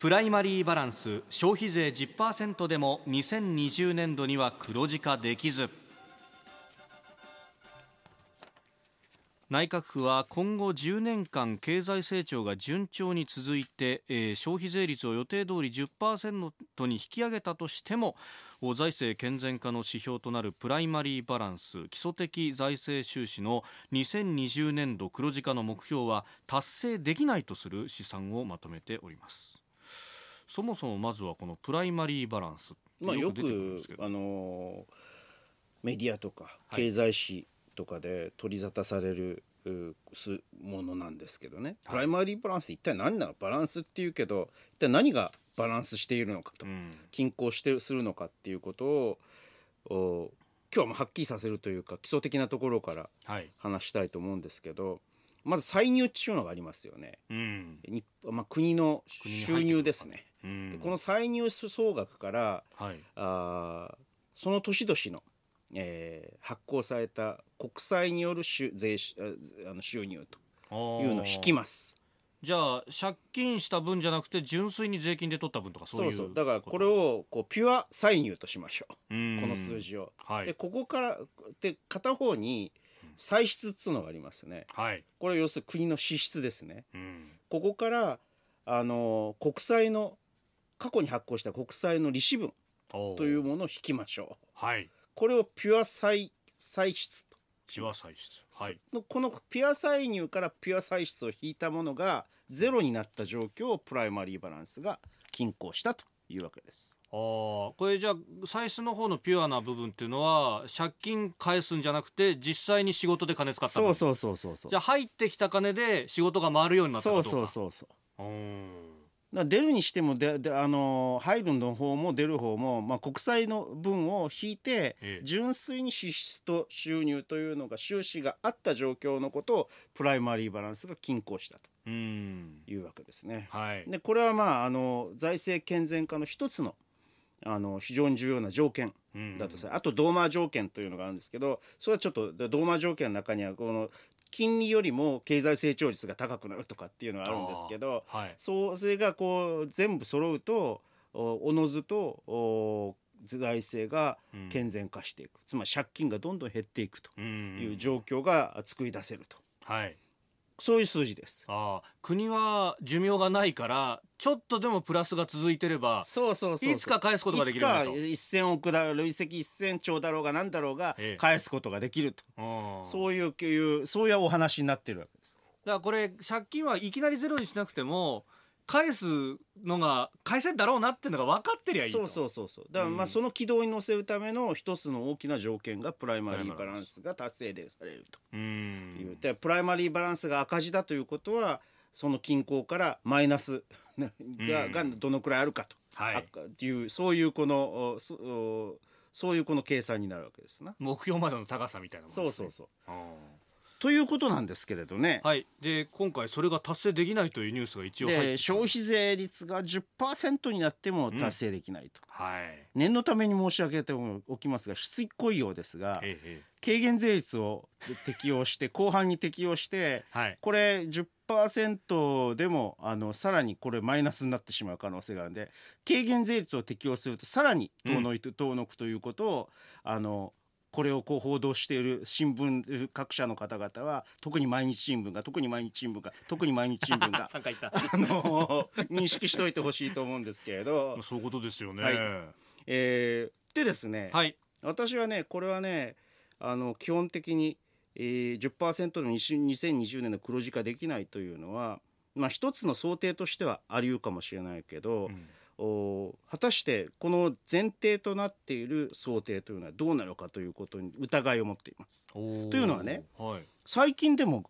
プライマリーバランス消費税10%でも2020年度には黒字化できず内閣府は今後10年間経済成長が順調に続いて、えー、消費税率を予定通り10%に引き上げたとしても財政健全化の指標となるプライマリーバランス基礎的財政収支の2020年度黒字化の目標は達成できないとする試算をまとめております。そもそもまずはこのプライマリーバランスまあよくあのメディアとか経済誌とかで取り沙汰される、すものなんですけどね、プライマリーバランス一体何なのバランスっていうけど一体何がバランスしているのかと、均衡してするのかっていうことを今日はもうはっきりさせるというか基礎的なところから話したいと思うんですけど、まず歳入っていうのがありますよね、うんまあ、国の収入ですね。でこの歳入総額から、はい、あその年々の、えー、発行された国債による収税あの収入というのを引きます。じゃあ借金した分じゃなくて純粋に税金で取った分とかそういうそうそうだからこれをこうピュア歳入としましょうこの数字を、はい、でここからで片方に歳出っつうのがありますね、はい、これ要するに国の支出ですね、うん、ここからあの国債の過去に発行した国債の利子分というものを引きましょう。はい。これをピュア債、歳出と。ピュア歳出。はい。このピュア歳入からピュア歳出を引いたものがゼロになった状況をプライマリーバランスが均衡したというわけです。ああ、これじゃあ、歳出の方のピュアな部分っていうのは、借金返すんじゃなくて、実際に仕事で金使ったそうそうそうそうそう。じゃあ、入ってきた金で仕事が回るようになったそうそうそうそう。うん。出るにしてもでであの入るの方も出る方も、まあ、国債の分を引いて、純粋に支出と収入というのが収支があった状況のことをプライマリーバランスが均衡したというわけですね。はい、でこれは、まあ、あの財政健全化の一つのあの非常に重要な条件だとさ、うん、あとドーマー条件というのがあるんですけどそれはちょっとドーマー条件の中にはこの金利よりも経済成長率が高くなるとかっていうのがあるんですけど、はい、そうそれがこう全部揃うとおのずとお財政が健全化していく、うん、つまり借金がどんどん減っていくという状況が作り出せると。はいそういう数字です。ああ、国は寿命がないから、ちょっとでもプラスが続いてれば、そうそうそういつか返すことができると。いつか1 0億だろう、累積一千兆だろうが何だろうが、返すことができると。ええ、そういう、そういうお話になってるわけです。だからこれ、借金はいきなりゼロにしなくても、返すのが返せんだろうなっていうのが分かってりゃいいそうそうそうそうだからまあその軌道に乗せるための一つの大きな条件がプライマリーバランスが達成でされるというでプライマリーバランスが赤字だということはその均衡からマイナス が,、がどのくらいあるかと、はい、っていうそういうこのそういうこの計算になるわけですな目標までの高さみたいなもの、ね、そうそうそうということなんですけれどね、はい、で今回それが達成できないというニュースが一応入消費税率が10%になっても達成できないと、うん、はい、念のために申し上げておきますがしつこいようですが、ええ、軽減税率を適用して 後半に適用して、はい、これ10% 10%でもあのさらにこれマイナスになってしまう可能性があるんで軽減税率を適用するとさらに遠のい、うん、遠のくということをあのこれをこう報道している新聞各社の方々は特に毎日新聞が特に毎日新聞が特に毎日新聞が あの認識しておいてほしいと思うんですけれどそういうことですよね。はい、えー、でですね、はい、私はねこれはねあの基本的に、えー、10%の2020年の黒字化できないというのは、まあ、一つの想定としてはありうかもしれないけど。うん果たしてこの前提となっている想定というのはどうなのかということに疑いを持っています。というのはね、はい、最近でも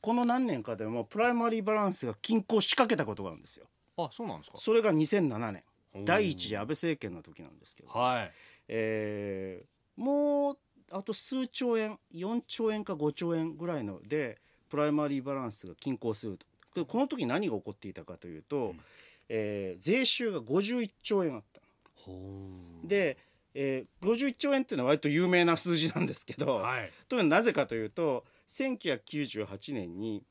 この何年かでもプライマリーバランスが均衡しかけたことがあるんですよ。あそうなんですかそれが2007年第一次安倍政権の時なんですけど、はいえー、もうあと数兆円4兆円か5兆円ぐらいのでプライマリーバランスが均衡すると。この時何が起こっていたかというと、うんえー、税収が51兆円あったで、えー、51兆円っていうのは割と有名な数字なんですけど、はい、というのはなぜかというと1998年に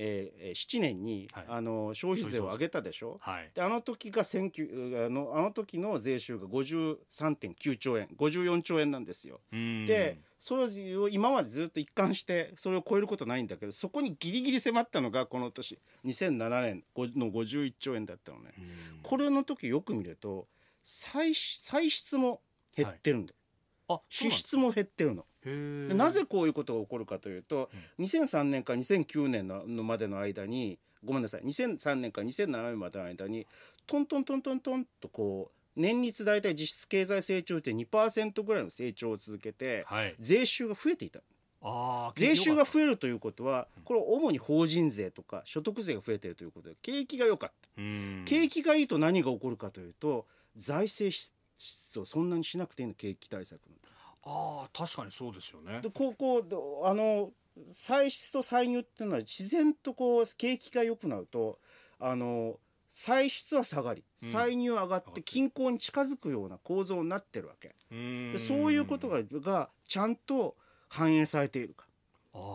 えー、7年に、はい、あの消費税を上げたでしょ、はい、であの時が19あのあの時の税収が53.9兆円54兆円なんですよでそれを今までずっと一貫してそれを超えることないんだけどそこにぎりぎり迫ったのがこの年2007年の51兆円だったのねこれの時よく見ると歳歳出も減ってるんだはい、支出も減ってるの。でなぜこういうことが起こるかというと、うん、2003年から2009年のまでの間にごめんなさい2003年から2007年までの間にトントントントントンとこう年率大体実質経済成長って2%ぐらいの成長を続けて、はい、税収が増えていた。あ税収が増えるということはこれ主に法人税とか所得税が増えているということで景気が良かった景気がいいと何が起こるかというと財政支出をそんなにしなくていいの景気対策の。あ確かにそうですよね。で高校あの歳出と歳入っていうのは自然とこう景気が良くなるとあの歳出は下がり歳入上がって均衡に近づくような構造になってるわけ、うん、でそういうことががちゃんと反映されているか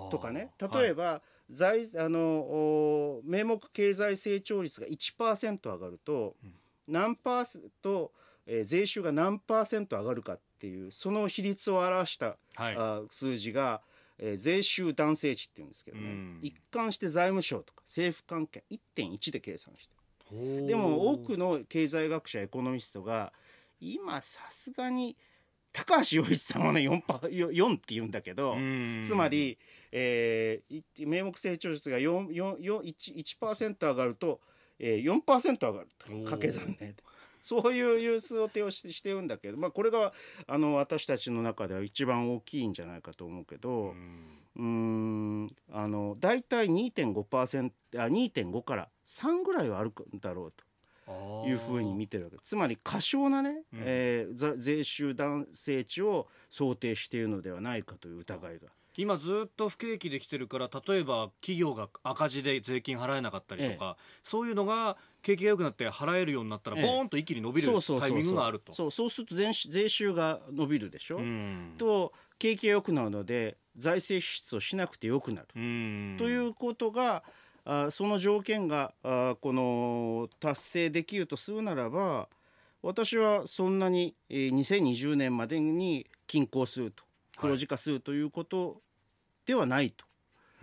とかね例えば、はい、財あの名目経済成長率が1%上がると、うん、何パーセント、えー、税収が何パーセント上がるかってっていうその比率を表した、はい、あ数字が、えー、税収男性値っていうんですけどね一貫して財務省とか政府関係1.1で計算してでも多くの経済学者エコノミストが今さすがに高橋洋一さんはね 4, 4って言うんだけどつまり、えー、名目成長率が 1%, 1上がると、えー、4%上がると掛け算ね。そういう融通を手をしてるんだけど、まあ、これがあの私たちの中では一番大きいんじゃないかと思うけどうんあの大体2.5%あ2.5から3ぐらいはあるんだろうと。いうふうに見てるわけつまり過小なね、うん、えー、税収男性値を想定しているのではないかという疑いが。今ずっと不景気できてるから例えば企業が赤字で税金払えなかったりとか、ええ、そういうのが景気が良くなって払えるようになったら、ボーンと一気に伸びるタイミングがあるとそうすると税税収が伸びるでしょ、うと景気が良くなるので財政支出をしなくてよくなる、ということがあその条件があこの達成できるとするならば私はそんなに、え2020年までに均衡すると黒字化するということではないと、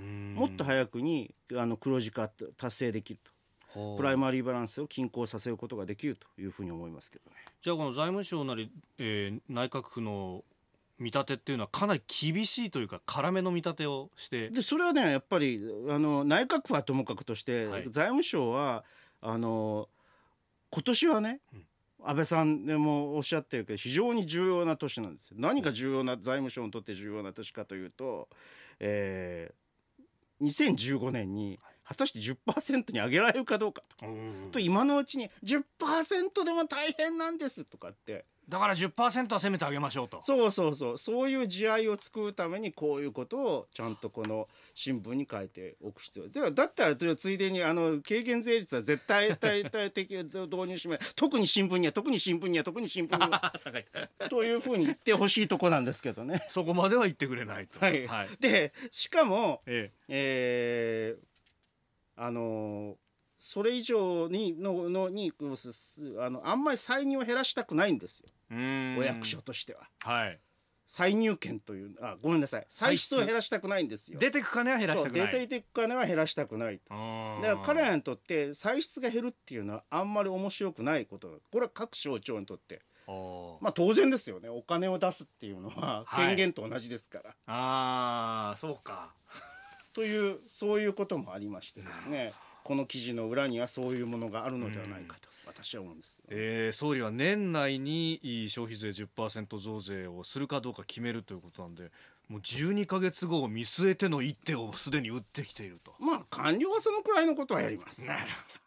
はい、もっと早くにあの黒字化達成できるとプライマリーバランスを均衡させることができるというふうに思いますけどね。じゃあこの財務省なり、えー、内閣府の見立てっていうのはかなり厳しいというか辛めの見立てをしてでそれはねやっぱりあの内閣府はともかくとして、はい、財務省はあの今年はね、うん、安倍さんでもおっしゃってるけど非常に重要な年なんです何が重要な財務省にとって重要な年かというと、えー、2015年に果たして10%に上げられるかどうかとか、と今のうちに10%でも大変なんですとかってだから10%は攻めてあげましょうとそうそうそうそういう地合いを作るためにこういうことをちゃんとこの新聞に書いておく必要ではだったらついでにあの軽減税率は絶対対対的導入します特に新聞には特に新聞には特に新聞には というふうに言ってほしいとこなんですけどね。そこまでは言ってくれないと。はい、はい、でしかも、えええー、あのそれ以上にののにあのあんまり歳入を減らしたくないんですよお役所としては。はい再入権というあごめんなさい歳出を減らしたくないんですよ出てく金は減らしたくない出ていく金は減らしたくないだから彼らにとって歳出が減るっていうのはあんまり面白くないことこれは各省庁にとってまあ当然ですよねお金を出すっていうのは権限と同じですから、はい、ああそうかというそういうこともありましてですねこの記事の裏にはそういうものがあるのではないかと。私は思うんですけえー、総理は年内に消費税10%増税をするかどうか決めるということなんでもう12か月後を見据えての一手をすでに打ってきているとまあ官僚はそのくらいのことはやります。なるほど